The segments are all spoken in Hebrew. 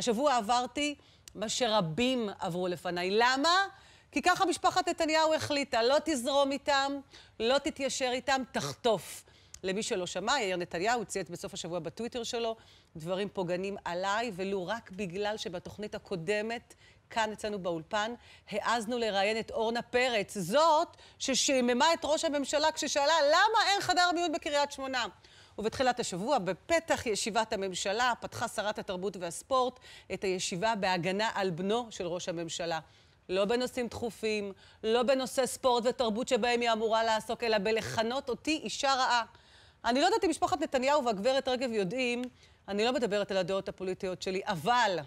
השבוע עברתי מה שרבים עברו לפניי. למה? כי ככה משפחת נתניהו החליטה, לא תזרום איתם, לא תתיישר איתם, תחטוף. למי שלא שמע, יאיר נתניהו ציית בסוף השבוע בטוויטר שלו דברים פוגענים עליי, ולו רק בגלל שבתוכנית הקודמת, כאן אצלנו באולפן, העזנו לראיין את אורנה פרץ, זאת ששיממה את ראש הממשלה כששאלה למה אין חדר מיון בקריית שמונה. ובתחילת השבוע, בפתח ישיבת הממשלה, פתחה שרת התרבות והספורט את הישיבה בהגנה על בנו של ראש הממשלה. לא בנושאים דחופים, לא בנושא ספורט ותרבות שבהם היא אמורה לעסוק, אלא בלכנות אותי אישה רעה. אני לא יודעת אם משפחת נתניהו והגברת רגב יודעים, אני לא מדברת על הדעות הפוליטיות שלי, אבל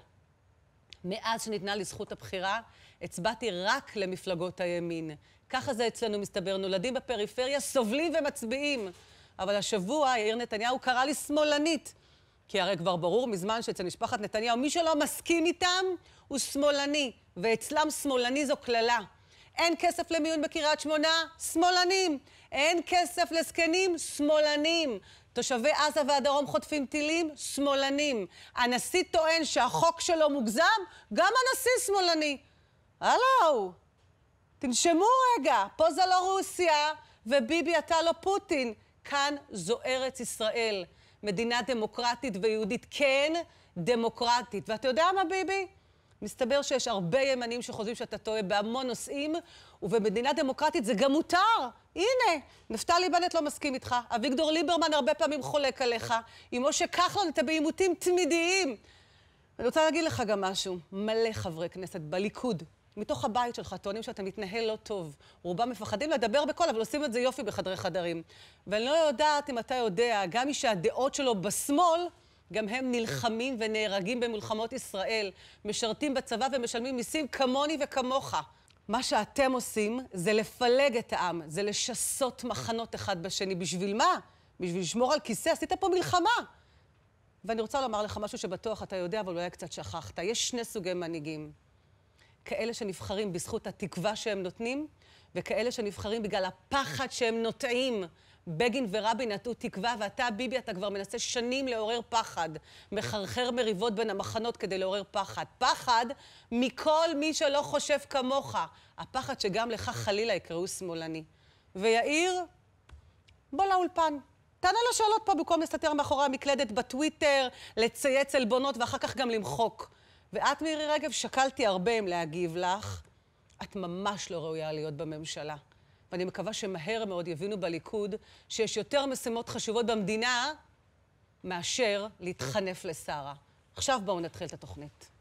מאז שניתנה לי זכות הבחירה, הצבעתי רק למפלגות הימין. ככה זה אצלנו מסתבר, נולדים בפריפריה, סובלים ומצביעים. אבל השבוע יאיר נתניהו קרא לי שמאלנית. כי הרי כבר ברור מזמן שאצל משפחת נתניהו, מי שלא מסכים איתם הוא שמאלני, ואצלם שמאלני זו קללה. אין כסף למיון בקריית שמונה? שמאלנים. אין כסף לזקנים? שמאלנים. תושבי עזה והדרום חוטפים טילים? שמאלנים. הנשיא טוען שהחוק שלו מוגזם? גם הנשיא שמאלני. הלו, תנשמו רגע, פה זה לא רוסיה, וביבי אתה לא פוטין. כאן זו ארץ ישראל, מדינה דמוקרטית ויהודית, כן, דמוקרטית. ואתה יודע מה, ביבי? מסתבר שיש הרבה ימנים שחושבים שאתה טועה בהמון נושאים, ובמדינה דמוקרטית זה גם מותר. הנה, נפתלי בנט לא מסכים איתך, אביגדור ליברמן הרבה פעמים חולק עליך, עם משה כחלון אתה בעימותים תמידיים. אני רוצה להגיד לך גם משהו, מלא חברי כנסת בליכוד, מתוך הבית שלך טוענים שאתה מתנהל לא טוב. רובם מפחדים לדבר בקול, אבל עושים את זה יופי בחדרי חדרים. ואני לא יודעת אם אתה יודע, גם מי שהדעות שלו בשמאל, גם הם נלחמים ונהרגים במלחמות ישראל, משרתים בצבא ומשלמים מיסים כמוני וכמוך. מה שאתם עושים זה לפלג את העם, זה לשסות מחנות אחד בשני. בשביל מה? בשביל לשמור על כיסא? עשית פה מלחמה. ואני רוצה לומר לך משהו שבטוח אתה יודע, אבל אולי קצת שכחת. יש שני סוגי מנהיגים. כאלה שנבחרים בזכות התקווה שהם נותנים, וכאלה שנבחרים בגלל הפחד שהם נוטעים. בגין ורבין נטעו תקווה, ואתה, ביבי, אתה כבר מנסה שנים לעורר פחד. מחרחר מריבות בין המחנות כדי לעורר פחד. פחד מכל מי שלא חושב כמוך. הפחד שגם לך חלילה יקראו שמאלני. ויאיר, בוא לאולפן. תענה לשאלות פה במקום להסתתר מאחורי המקלדת בטוויטר, לצייץ עלבונות ואחר כך גם למחוק. ואת, מירי רגב, שקלתי הרבה אם להגיב לך. את ממש לא ראויה להיות בממשלה. ואני מקווה שמהר מאוד יבינו בליכוד שיש יותר משימות חשובות במדינה מאשר להתחנף לשרה. עכשיו בואו נתחיל את התוכנית.